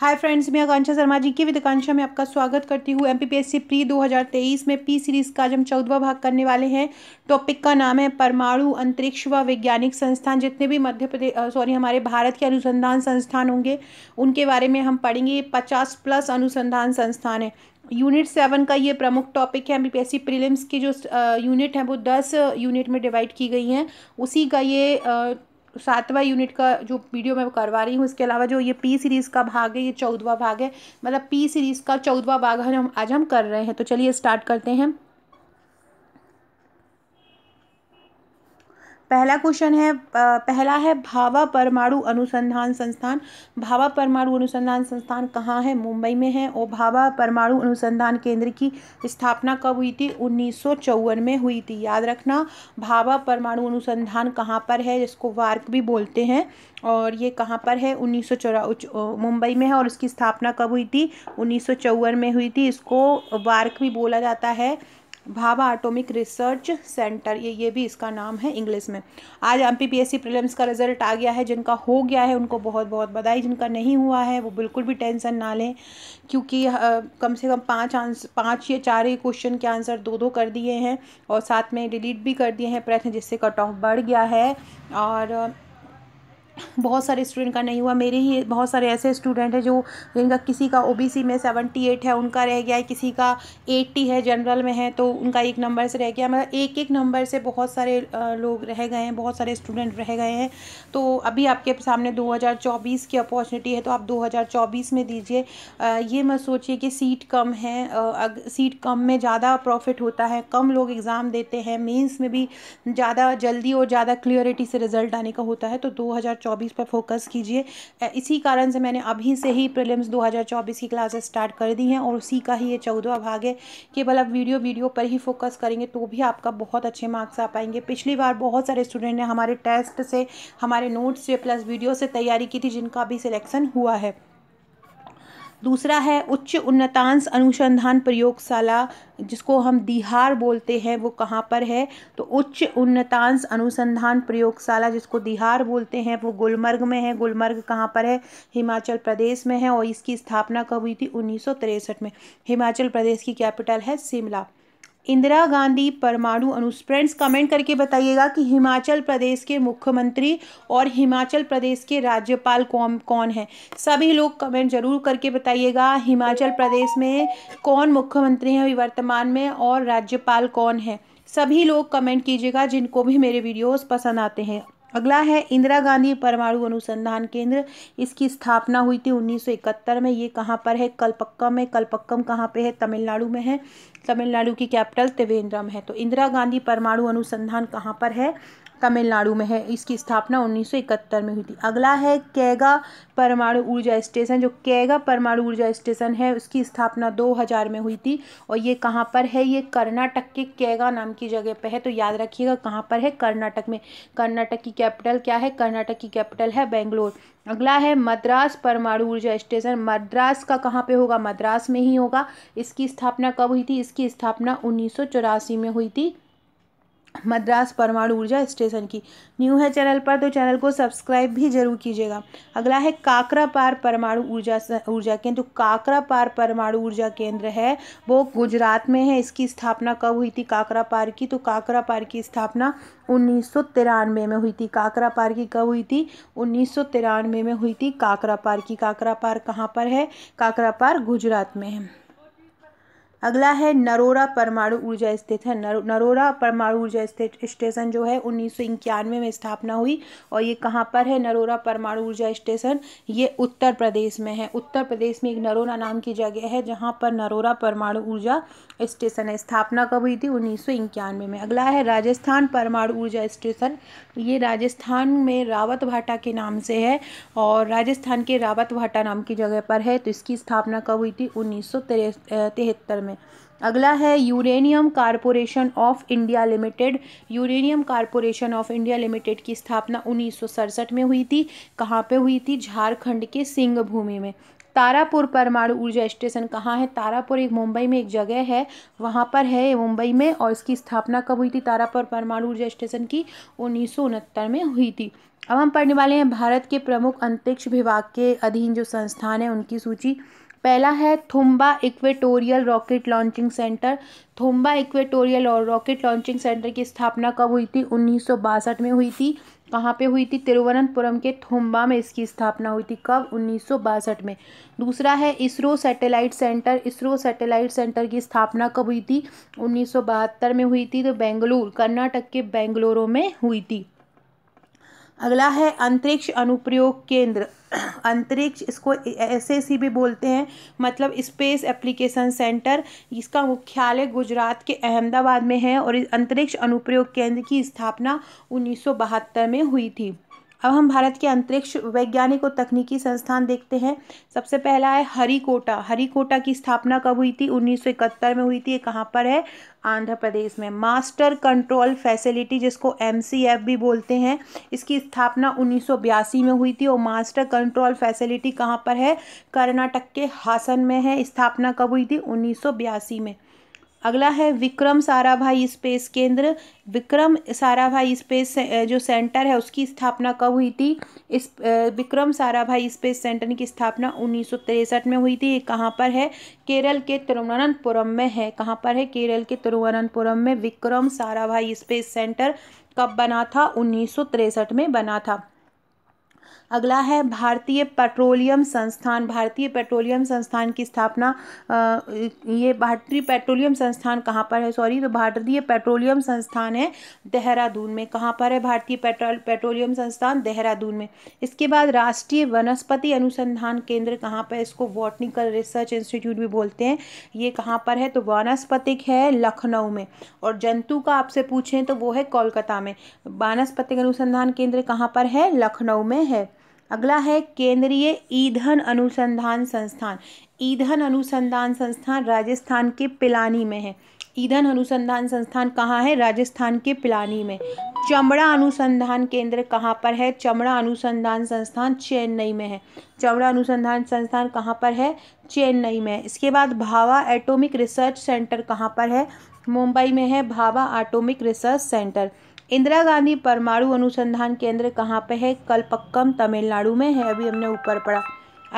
hi friends मैं आकांक्षा शर्मा जी की विदकांक्षा में आपका स्वागत करती हूँ एमपीपीएससी प्री 2023 में पी सीरीज का आज हम चौदवा भाग करने वाले हैं टॉपिक का नाम है परमाणु अंतरिक्ष व वैज्ञानिक संस्थान जितने भी मध्य प्रदेश सॉरी हमारे भारत के अनुसंधान संस्थान होंगे उनके बारे में हम पढ़ेंगे पचास प्लस अनुसंधान संस्थान है यूनिट सेवन का ये प्रमुख टॉपिक है एम प्रीलिम्स की जो यूनिट है वो दस यूनिट में डिवाइड की गई हैं उसी का ये सातवां यूनिट का जो वीडियो मैं करवा रही हूँ इसके अलावा जो ये पी सीरीज़ का भाग है ये चौदवा भाग है मतलब पी सीरीज़ का चौदवा भाग हम आज हम कर रहे हैं तो चलिए स्टार्ट करते हैं पहला क्वेश्चन है पहला है भावा परमाणु अनुसंधान संस्थान भावा परमाणु अनुसंधान संस्थान कहाँ है मुंबई में है और भावा परमाणु अनुसंधान केंद्र की स्थापना कब हुई थी उन्नीस में हुई थी याद रखना भावा परमाणु अनुसंधान कहाँ पर है जिसको वार्क भी बोलते हैं और ये कहाँ पर है उन्नीस मुंबई में है और इसकी स्थापना कब हुई थी उन्नीस में हुई थी इसको वार्क भी बोला जाता है भाभा एटॉमिक रिसर्च सेंटर ये ये भी इसका नाम है इंग्लिश में आज एम पी प्रीलिम्स का रिजल्ट आ गया है जिनका हो गया है उनको बहुत बहुत बधाई जिनका नहीं हुआ है वो बिल्कुल भी टेंशन ना लें क्योंकि आ, कम से कम पाँच आंसर पाँच या चार ही क्वेश्चन के आंसर दो दो कर दिए हैं और साथ में डिलीट भी कर दिए हैं प्रश्न जिससे कट ऑफ बढ़ गया है और बहुत सारे स्टूडेंट का नहीं हुआ मेरे ही बहुत सारे ऐसे स्टूडेंट हैं जो जिनका किसी का ओबीसी में सेवेंटी एट है उनका रह गया है किसी का एट्टी है जनरल में है तो उनका एक नंबर से रह गया मतलब एक एक नंबर से बहुत सारे लोग रह गए हैं बहुत सारे स्टूडेंट रह गए हैं तो अभी आपके सामने दो की अपॉर्चुनिटी है तो आप दो में दीजिए ये मत सोचिए कि सीट कम है सीट कम में ज़्यादा प्रॉफिट होता है कम लोग एग्ज़ाम देते हैं मीन्स में भी ज़्यादा जल्दी और ज़्यादा क्लियरिटी से रिजल्ट आने का होता है तो दो 2024 पर फोकस कीजिए इसी कारण से मैंने अभी से ही प्रिलिम्स 2024 की क्लासेस स्टार्ट कर दी हैं और उसी का ही ये चौदह भाग है केवल आप वीडियो वीडियो पर ही फोकस करेंगे तो भी आपका बहुत अच्छे मार्क्स आ पाएंगे पिछली बार बहुत सारे स्टूडेंट ने हमारे टेस्ट से हमारे नोट्स से प्लस वीडियो से तैयारी की थी जिनका अभी सिलेक्शन हुआ है दूसरा है उच्च उन्नतांश अनुसंधान प्रयोगशाला जिसको हम दिहार बोलते हैं वो कहाँ पर है तो उच्च उन्नतांश अनुसंधान प्रयोगशाला जिसको दिहार बोलते हैं वो गुलमर्ग में है गुलमर्ग कहाँ पर है हिमाचल प्रदेश में है और इसकी स्थापना कब हुई थी उन्नीस में हिमाचल प्रदेश की कैपिटल है शिमला इंदिरा गांधी परमाणु अनुस्प्रेंड्स कमेंट करके बताइएगा कि हिमाचल प्रदेश के मुख्यमंत्री और हिमाचल प्रदेश के राज्यपाल कौन कौन हैं सभी लोग कमेंट जरूर करके बताइएगा हिमाचल प्रदेश में कौन मुख्यमंत्री हैं अभी वर्तमान में और राज्यपाल कौन है सभी लोग कमेंट कीजिएगा जिनको भी मेरे वीडियोस पसंद आते हैं अगला है इंदिरा गांधी परमाणु अनुसंधान केंद्र इसकी स्थापना हुई थी 1971 में ये कहाँ पर है कलपक्कम है कलपक्कम कहाँ पे है तमिलनाडु में है तमिलनाडु की कैपिटल त्रिवेंद्रम है तो इंदिरा गांधी परमाणु अनुसंधान कहाँ पर है तमिलनाडु में है इसकी स्थापना 1971 में हुई थी अगला है कैगा परमाणु ऊर्जा स्टेशन जो कैगा परमाणु ऊर्जा स्टेशन है उसकी स्थापना 2000 में हुई थी और ये कहाँ पर है ये कर्नाटक के कैगा नाम की जगह पे है तो याद रखिएगा कहाँ पर है कर्नाटक में कर्नाटक की कैपिटल क्या है कर्नाटक की कैपिटल है बेंगलोर अगला है मद्रास परमाणु ऊर्जा स्टेशन मद्रास का कहाँ पे होगा मद्रास में ही होगा इसकी स्थापना कब हुई थी इसकी स्थापना उन्नीस में हुई थी मद्रास परमाणु ऊर्जा स्टेशन की न्यू है चैनल पर तो चैनल को सब्सक्राइब भी जरूर कीजिएगा अगला है काकरा पार परमाणु ऊर्जा ऊर्जा केंद्र तो काकरा पार परमाणु ऊर्जा केंद्र है वो गुजरात में है इसकी स्थापना कब हुई थी काकरा पार की तो काकरा पार की स्थापना उन्नीस में हुई थी काकरा पार की कब हुई थी उन्नीस में हुई थी काकरा पार की काकरा पार कहाँ पर है काकरा पार गुजरात में है अगला है नरोरा परमाणु ऊर्जा स्थित नर, नरोरा परमाणु ऊर्जा स्टेशन जो है उन्नीस में स्थापना हुई और ये कहाँ पर है नरोरा परमाणु ऊर्जा स्टेशन ये उत्तर प्रदेश में है उत्तर प्रदेश में एक नरोरा नाम की जगह है जहाँ पर नरोरा परमाणु ऊर्जा स्टेशन है स्थापना कब हुई थी उन्नीस में अगला है राजस्थान परमाणु ऊर्जा स्टेशन ये राजस्थान में रावत भाटा के नाम से है और राजस्थान के रावत भाटा नाम की जगह पर है तो इसकी स्थापना कब हुई थी उन्नीस में अगला है uranium corporation of India limited uranium corporation of India limited की स्थापना उन्नीस में हुई थी कहाँ पे हुई थी झारखंड के सिंहभूमि में तारापुर परमाणु ऊर्जा स्टेशन कहाँ है तारापुर एक मुंबई में एक जगह है वहाँ पर है मुंबई में और इसकी स्थापना कब हुई थी तारापुर परमाणु ऊर्जा स्टेशन की उन्नीस में हुई थी अब हम पढ़ने वाले हैं भारत के प्रमुख अंतरिक्ष विभाग के अधीन जो संस्थान है उनकी सूची पहला है Thumba equatorial rocket launching centre Thumba equatorial और रॉकेट लॉन्चिंग सेंटर की स्थापना कब हुई थी उन्नीस में हुई थी कहाँ पे हुई थी तिरुवनंतपुरम के थुम्बा में इसकी स्थापना हुई थी कब उन्नीस में दूसरा है ISRO satellite centre ISRO satellite centre की स्थापना कब हुई थी उन्नीस में हुई थी तो बेंगलुरु कर्नाटक के बेंगलुरु में हुई थी अगला है अंतरिक्ष अनुप्रयोग केंद्र अंतरिक्ष इसको एस एस भी बोलते हैं मतलब स्पेस एप्लीकेशन सेंटर इसका मुख्यालय गुजरात के अहमदाबाद में है और इस अंतरिक्ष अनुप्रयोग केंद्र की स्थापना उन्नीस में हुई थी अब हम भारत के अंतरिक्ष वैज्ञानिक और तकनीकी संस्थान देखते हैं सबसे पहला है हरिकोटा हरिकोटा की स्थापना कब हुई थी उन्नीस में हुई थी ये कहाँ पर है आंध्र प्रदेश में मास्टर कंट्रोल फैसिलिटी जिसको एम भी बोलते हैं इसकी स्थापना उन्नीस में हुई थी और मास्टर कंट्रोल फैसिलिटी कहाँ पर है कर्नाटक के हासन में है स्थापना कब हुई थी उन्नीस में अगला है विक्रम साराभाई स्पेस केंद्र विक्रम साराभाई स्पेस जो सेंटर है उसकी स्थापना कब हुई थी इस विक्रम साराभाई स्पेस सेंटर की स्थापना उन्नीस में हुई थी ये कहाँ पर है केरल के तिरुवनंतपुरम में है कहाँ पर है केरल के तिरुवनंतपुरम में विक्रम साराभाई स्पेस सेंटर कब बना था उन्नीस में बना था अगला है भारतीय पेट्रोलियम संस्थान भारतीय पेट्रोलियम संस्थान की स्थापना ये भारतीय पेट्रोलियम संस्थान कहाँ पर है सॉरी तो भारतीय पेट्रोलियम संस्थान है देहरादून में कहाँ पर है भारतीय पेट्रोल पेट्रोलियम संस्थान देहरादून में इसके बाद राष्ट्रीय वनस्पति अनुसंधान केंद्र कहाँ पर इसको बॉटनिकल रिसर्च इंस्टीट्यूट भी बोलते हैं ये कहाँ पर है तो वनस्पतिक है लखनऊ में और जंतु का आपसे पूछें तो वो है कोलकाता में वनस्पतिक अनुसंधान केंद्र कहाँ पर है लखनऊ में है अगला है केंद्रीय ईंधन अनुसंधान संस्थान ईंधन अनुसंधान संस्थान राजस्थान के पिलानी में है ईंधन अनुसंधान संस्थान कहाँ है राजस्थान के पिलानी में चमड़ा अनुसंधान केंद्र कहाँ पर है चमड़ा अनुसंधान संस्थान चेन्नई में है चमड़ा अनुसंधान संस्थान कहाँ पर है चेन्नई में इसके बाद भावा एटॉमिक रिसर्च सेंटर कहाँ पर है मुंबई में है Bhabha atomic research centre Indira Gandhi परमाणु अनुसंधान केंद्र कहाँ पे है कलपक्कम तमिलनाडु में है अभी हमने ऊपर पढ़ा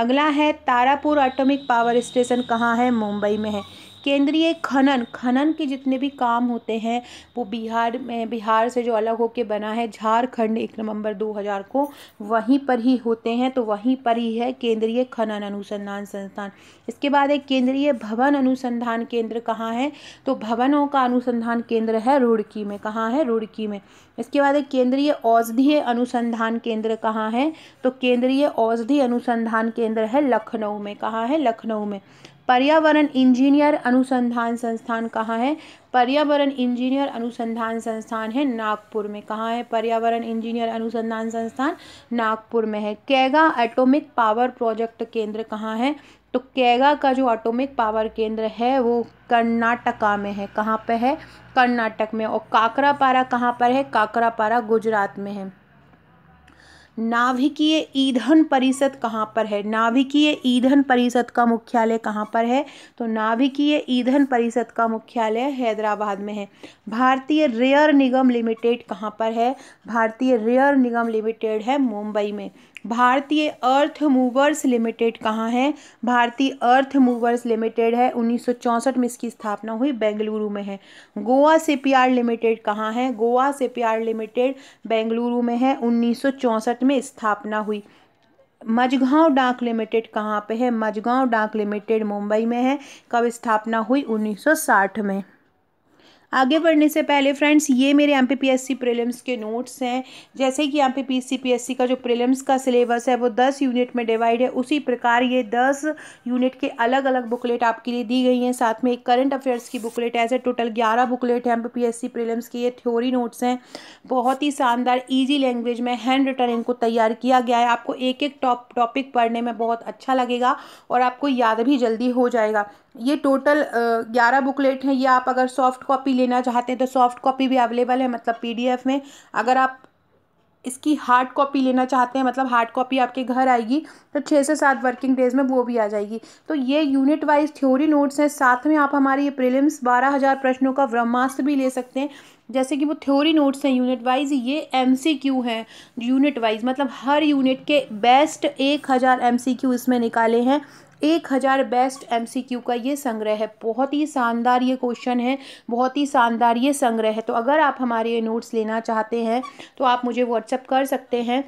अगला है तारापुर एटॉमिक पावर स्टेशन कहाँ है मुंबई में है केंद्रीय खनन खनन के जितने भी काम होते हैं वो बिहार में बिहार से जो अलग होके बना है झारखंड एक नवंबर 2000 को वहीं पर ही होते हैं तो वहीं पर ही है केंद्रीय खनन अनुसंधान संस्थान इसके बाद एक केंद्रीय भवन अनुसंधान केंद्र कहाँ है तो भवनों का अनुसंधान केंद्र है रुड़की में कहाँ है रुड़की में इसके बाद एक केंद्रीय औषधीय अनुसंधान केंद्र कहाँ है तो केंद्रीय औषधि अनुसंधान केंद्र है लखनऊ में कहाँ है लखनऊ में पर्यावरण इंजीनियर अनुसंधान संस्थान कहाँ है पर्यावरण इंजीनियर अनुसंधान संस्थान है नागपुर में कहाँ है पर्यावरण इंजीनियर अनुसंधान संस्थान नागपुर में है कैगा एटॉमिक पावर प्रोजेक्ट केंद्र कहाँ है तो कैगा का जो एटॉमिक पावर केंद्र है वो कर्नाटका में है कहाँ पर है कर्नाटक में और काकरापारा कहाँ पर है काकरापारा गुजरात में है नाभिकीय ईंधन परिषद कहाँ पर है नाभिकीय ईंधन परिषद का मुख्यालय कहाँ पर है तो नाभिकीय ईंधन परिषद का मुख्यालय हैदराबाद में है भारतीय रेयर निगम लिमिटेड कहाँ पर है भारतीय रेयर निगम लिमिटेड है मुंबई में भारतीय अर्थ मूवर्स लिमिटेड कहाँ है भारतीय अर्थ मूवर्स लिमिटेड है उन्नीस में इसकी स्थापना हुई बेंगलुरु में है गोवा सीपीआर लिमिटेड कहाँ है गोवा सीपीआर लिमिटेड बेंगलुरु में है उन्नीस में स्थापना हुई मझगांव डाक लिमिटेड कहाँ पे है मझगांव डाक लिमिटेड मुंबई में है कब स्थापना हुई 1960 में आगे बढ़ने से पहले फ्रेंड्स ये मेरे एम पी प्रीलिम्स के नोट्स हैं जैसे कि एम पी का जो प्रीलिम्स का सिलेबस है वो दस यूनिट में डिवाइड है उसी प्रकार ये दस यूनिट के अलग अलग बुकलेट आपके लिए दी गई हैं साथ में एक करंट अफेयर्स की बुकलेट ऐसे टोटल ग्यारह बुकलेट हैं एम पी प्रीलिम्स की ये थ्योरी नोट्स हैं बहुत ही शानदार ईजी लैंग्वेज में हैंड रिटर्न इनको तैयार किया गया है आपको एक एक टॉप टॉपिक पढ़ने में बहुत अच्छा लगेगा और आपको याद भी जल्दी हो जाएगा ये टोटल ग्यारह बुकलेट हैं ये आप अगर सॉफ्ट कॉपी लेना चाहते हैं तो सॉफ्ट कॉपी भी अवेलेबल है मतलब पीडीएफ में अगर आप इसकी हार्ड कॉपी लेना चाहते हैं मतलब हार्ड कॉपी आपके घर आएगी तो छः से सात वर्किंग डेज़ में वो भी आ जाएगी तो ये यूनिट वाइज थ्योरी नोट्स हैं साथ में आप हमारे ये प्रीलिम्स बारह हज़ार प्रश्नों का ब्रह्मास्त्र भी ले सकते हैं जैसे कि वो थ्योरी नोट्स हैं यूनिट वाइज ये एम सी क्यू हैं यूनिट वाइज मतलब हर यूनिट के बेस्ट एक हज़ार एम सी क्यू इसमें निकाले हैं एक हज़ार बेस्ट एमसीक्यू का ये संग्रह है बहुत ही शानदार ये क्वेश्चन है बहुत ही शानदार ये संग्रह है तो अगर आप हमारे नोट्स लेना चाहते हैं तो आप मुझे व्हाट्सअप कर सकते हैं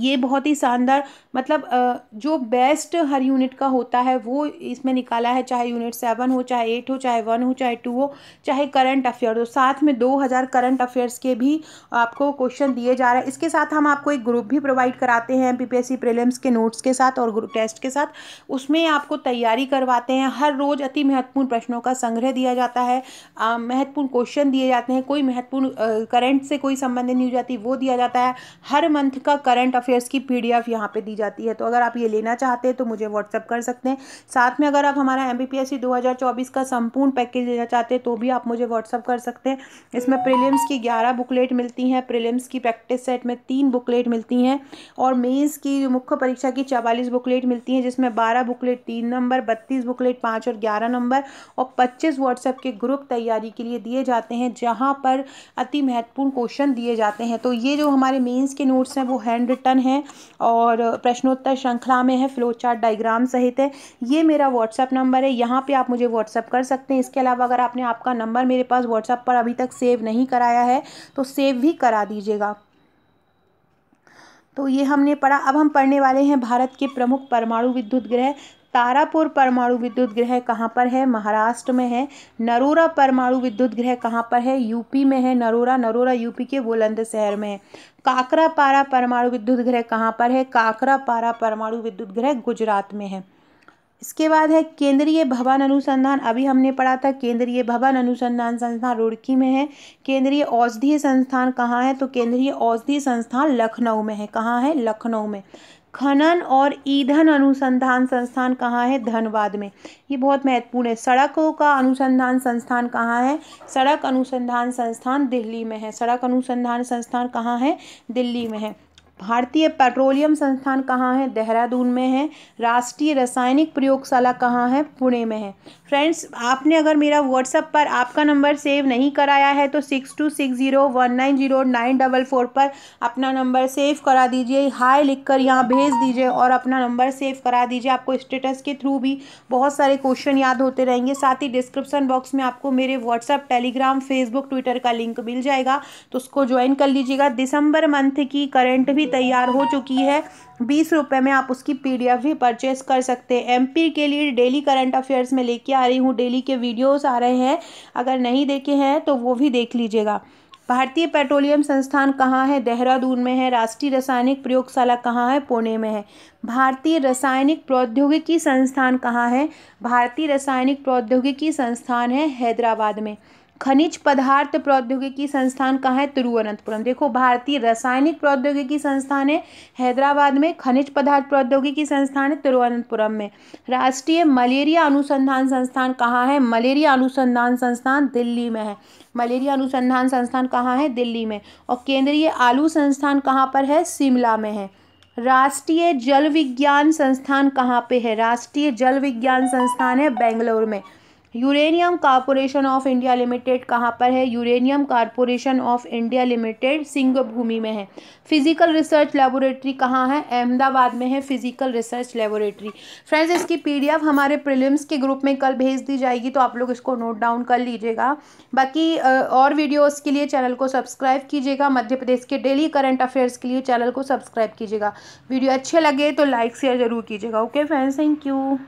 ये बहुत ही शानदार मतलब जो बेस्ट हर यूनिट का होता है वो इसमें निकाला है चाहे यूनिट सेवन हो चाहे एट हो चाहे वन हो चाहे टू हो चाहे करंट अफेयर हो साथ में दो हज़ार करंट अफेयर्स के भी आपको क्वेश्चन दिए जा रहे हैं इसके साथ हम आपको एक ग्रुप भी प्रोवाइड कराते हैं पीपीएससी प्रीलिम्स के नोट्स के साथ और ग्रुप टेस्ट के साथ उसमें आपको तैयारी करवाते हैं हर रोज़ अति महत्वपूर्ण प्रश्नों का संग्रह दिया जाता है महत्वपूर्ण क्वेश्चन दिए जाते हैं कोई महत्वपूर्ण करंट से कोई संबंधित न्यूज आती वो दिया जाता है हर मंथ का करंट करंट अफेयर्स की पी डी एफ यहाँ पर दी जाती है तो अगर आप ये लेना चाहते हैं तो मुझे व्हाट्सअप कर सकते हैं साथ में अगर आप हमारा M B P S C दो हज़ार चौबीस का संपूर्ण पैकेज लेना चाहते हैं तो भी आप मुझे व्हाट्सअप कर सकते हैं इसमें प्रिलियम्स की ग्यारह बुकलेट मिलती हैं प्रिलियम्स की प्रैक्टिस सेट में तीन बुकलेट मिलती हैं और मेन्स की मुख्य परीक्षा की चवालीस बुकलेट मिलती हैं जिसमें बारह बुकलेट तीन नंबर बत्तीस बुकलेट पाँच और ग्यारह नंबर और पच्चीस व्हाट्सएप के ग्रुप तैयारी के लिए दिए जाते हैं जहाँ पर अति महत्वपूर्ण क्वेश्चन दिए जाते हैं तो ये जो हमारे मेन्स के नोट्स हैं वो हैंड रिटर्न है और प्रश्नोत्तर श्रृंखला में है फ्लो चार्ट डाइग्राम सहित है ये मेरा व्हाट्सअप नंबर है यहाँ पे आप मुझे व्हाट्सअप कर सकते हैं इसके अलावा अगर आपने आपका नंबर मेरे पास व्हाट्सअप पर अभी तक सेव नहीं कराया है तो सेव भी करा दीजिएगा तो ये हमने पढ़ा अब हम पढ़ने वाले हैं भारत के प्रमुख परमाणु विद्युत ग्रह तारापुर परमाणु विद्युत गृह कहाँ पर है महाराष्ट्र में है नरोरा परमाणु विद्युत गृह कहाँ पर है यूपी में है नरोरा नरोरा यूपी के बुलंद शहर में है काकरापारा परमाणु विद्युत गृह कहाँ पर है काकरापारा परमाणु विद्युत गृह गुजरात में है इसके बाद है केंद्रीय भवन अनुसंधान अभी हमने पढ़ा था केंद्रीय भवन अनुसंधान संस्थान रुड़की में है केंद्रीय औषधीय संस्थान कहाँ है तो केंद्रीय औषधीय संस्थान लखनऊ में है कहाँ है लखनऊ में खनन और ईंधन अनुसंधान संस्थान कहाँ है धनबाद में ये बहुत महत्वपूर्ण है सड़कों का अनुसंधान संस्थान कहाँ है सड़क अनुसंधान संस्थान दिल्ली में है सड़क अनुसंधान संस्थान कहाँ है दिल्ली में है भारतीय पेट्रोलियम संस्थान कहाँ है देहरादून में है राष्ट्रीय रासायनिक प्रयोगशाला कहाँ है पुणे में है फ्रेंड्स आपने अगर मेरा व्हाट्सअप पर आपका नंबर सेव नहीं कराया है तो six two six zero one nine zero nine double four पर अपना नंबर सेव करा दीजिए हाई लिख कर यहाँ भेज दीजिए और अपना नंबर सेव करा दीजिए आपको स्टेटस के थ्रू भी बहुत सारे क्वेश्चन याद होते रहेंगे साथ ही डिस्क्रिप्सन बॉक्स में आपको मेरे व्हाट्सअप टेलीग्राम फेसबुक ट्विटर का लिंक मिल जाएगा तो उसको ज्वाइन कर लीजिएगा दिसंबर मंथ की करेंट भी तैयार हो चुकी है बीस रुपये में आप उसकी पीडीएफ भी परचेस कर सकते हैं एमपी के लिए डेली करंट अफेयर्स में लेके आ रही हूँ डेली के वीडियोस आ रहे हैं अगर नहीं देखे हैं तो वो भी देख लीजिएगा भारतीय पेट्रोलियम संस्थान कहाँ है देहरादून में है राष्ट्रीय रासायनिक प्रयोगशाला कहाँ है पुणे में है भारतीय रासायनिक प्रौद्योगिकी संस्थान कहाँ है भारतीय रासायनिक प्रौद्योगिकी संस्थान है हैदराबाद में खनिज पदार्थ प्रौद्योगिकी संस्थान कहाँ है तिरुवनंतपुरम देखो भारतीय रासायनिक प्रौद्योगिकी संस्थान है हैदराबाद में खनिज पदार्थ प्रौद्योगिकी संस्थान है तिरुवनंतपुरम में राष्ट्रीय मलेरिया अनुसंधान संस्थान कहाँ है मलेरिया अनुसंधान संस्थान दिल्ली में है मलेरिया अनुसंधान संस्थान कहाँ है दिल्ली में और केंद्रीय आलू संस्थान कहाँ पर है शिमला में है राष्ट्रीय जल विज्ञान संस्थान कहाँ पे है राष्ट्रीय जल विज्ञान संस्थान है बेंगलोर में uranium corporation of India limited कहाँ पर है uranium corporation of India limited Singhbhum में है फिजिकल रिसर्च लेबोरेटरी कहाँ है अहमदाबाद में है फिजिकल रिसर्च लेबोरेटरी फ्रेंड्स इसकी पीडीएफ हमारे प्रिलिम्स के ग्रुप में कल भेज दी जाएगी तो आप लोग इसको नोट डाउन कर लीजिएगा बाकी और वीडियोज़ के लिए चैनल को सब्सक्राइब कीजिएगा मध्य प्रदेश के डेली करंट अफेयर्स के लिए चैनल को सब्सक्राइब कीजिएगा वीडियो अच्छे लगे तो लाइक शेयर ज़रूर कीजिएगा ओके फ्रेंड्स थैंक यू